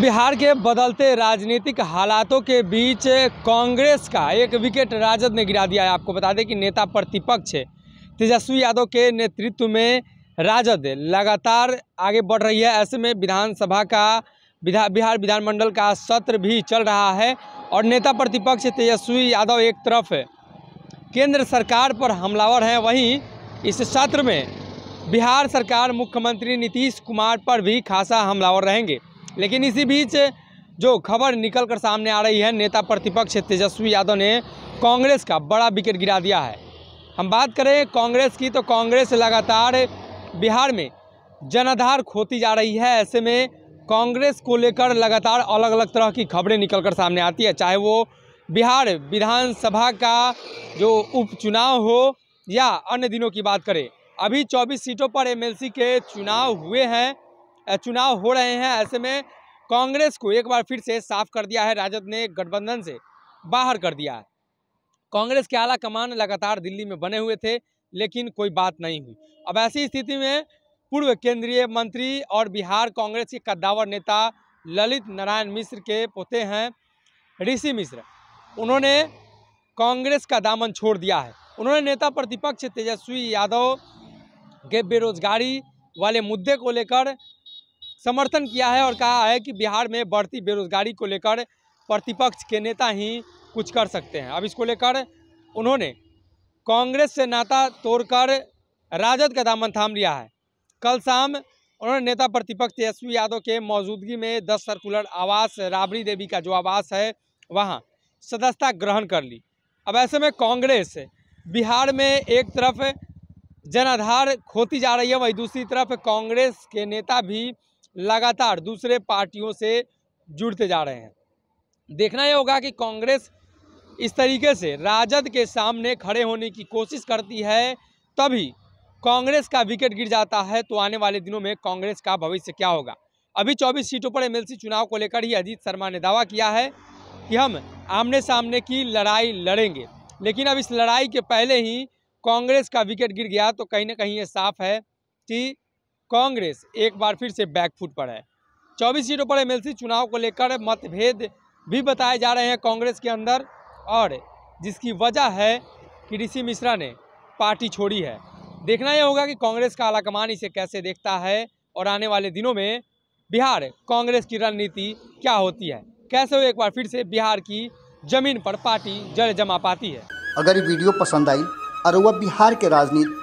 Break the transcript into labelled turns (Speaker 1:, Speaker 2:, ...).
Speaker 1: बिहार के बदलते राजनीतिक हालातों के बीच कांग्रेस का एक विकेट राजद ने गिरा दिया है आपको बता दें कि नेता प्रतिपक्ष तेजस्वी यादव के नेतृत्व में राजद लगातार आगे बढ़ रही है ऐसे में विधानसभा का विधा बिहार विधानमंडल का सत्र भी चल रहा है और नेता प्रतिपक्ष तेजस्वी यादव एक तरफ केंद्र सरकार पर हमलावर हैं वहीं इस सत्र में बिहार सरकार मुख्यमंत्री नीतीश कुमार पर भी खासा हमलावर रहेंगे लेकिन इसी बीच जो खबर निकलकर सामने आ रही है नेता प्रतिपक्ष तेजस्वी यादव ने कांग्रेस का बड़ा विकेट गिरा दिया है हम बात करें कांग्रेस की तो कांग्रेस लगातार बिहार में जनाधार खोती जा रही है ऐसे में कांग्रेस को लेकर लगातार अलग अलग तरह की खबरें निकलकर सामने आती है चाहे वो बिहार विधानसभा का जो उपचुनाव हो या अन्य दिनों की बात करें अभी 24 सीटों पर एमएलसी के चुनाव हुए हैं चुनाव हो रहे हैं ऐसे में कांग्रेस को एक बार फिर से साफ कर दिया है राजद ने गठबंधन से बाहर कर दिया है कांग्रेस के आला कमान लगातार दिल्ली में बने हुए थे लेकिन कोई बात नहीं हुई अब ऐसी स्थिति में पूर्व केंद्रीय मंत्री और बिहार कांग्रेस के कद्दावर नेता ललित नारायण मिश्र के पोते हैं ऋषि मिश्र उन्होंने कांग्रेस का दामन छोड़ दिया है उन्होंने नेता प्रतिपक्ष तेजस्वी यादव के बेरोजगारी वाले मुद्दे को लेकर समर्थन किया है और कहा है कि बिहार में बढ़ती बेरोजगारी को लेकर प्रतिपक्ष के नेता ही कुछ कर सकते हैं अब इसको लेकर उन्होंने कांग्रेस से नाता तोड़कर राजद का दामन थाम लिया है कल शाम उन्होंने नेता प्रतिपक्ष तेजस्वी यादव के मौजूदगी में दस सर्कुलर आवास राबड़ी देवी का जो आवास है वहाँ सदस्यता ग्रहण कर ली अब ऐसे में कांग्रेस बिहार में एक तरफ जनाधार खोती जा रही है वहीं दूसरी तरफ कांग्रेस के नेता भी लगातार दूसरे पार्टियों से जुड़ते जा रहे हैं देखना यह होगा कि कांग्रेस इस तरीके से राजद के सामने खड़े होने की कोशिश करती है तभी कांग्रेस का विकेट गिर जाता है तो आने वाले दिनों में कांग्रेस का भविष्य क्या होगा अभी 24 सीटों पर एमएलसी चुनाव को लेकर ही अजीत शर्मा ने दावा किया है कि हम आमने सामने की लड़ाई लड़ेंगे लेकिन अब इस लड़ाई के पहले ही कांग्रेस का विकेट गिर गया तो कहीं ना कहीं ये साफ है कि कांग्रेस एक बार फिर से बैकफुट पर है चौबीस सीटों पर एमएलसी चुनाव को लेकर मतभेद भी बताए जा रहे हैं कांग्रेस के अंदर और जिसकी वजह है कि ऋषि मिश्रा ने पार्टी छोड़ी है देखना यह होगा कि कांग्रेस का आलाकमान इसे कैसे देखता है और आने वाले दिनों में बिहार कांग्रेस की रणनीति क्या होती है कैसे वो एक बार फिर से बिहार की जमीन पर पार्टी जड़ जमा पाती है
Speaker 2: अगर ये वीडियो पसंद आई और वह बिहार के राजनीति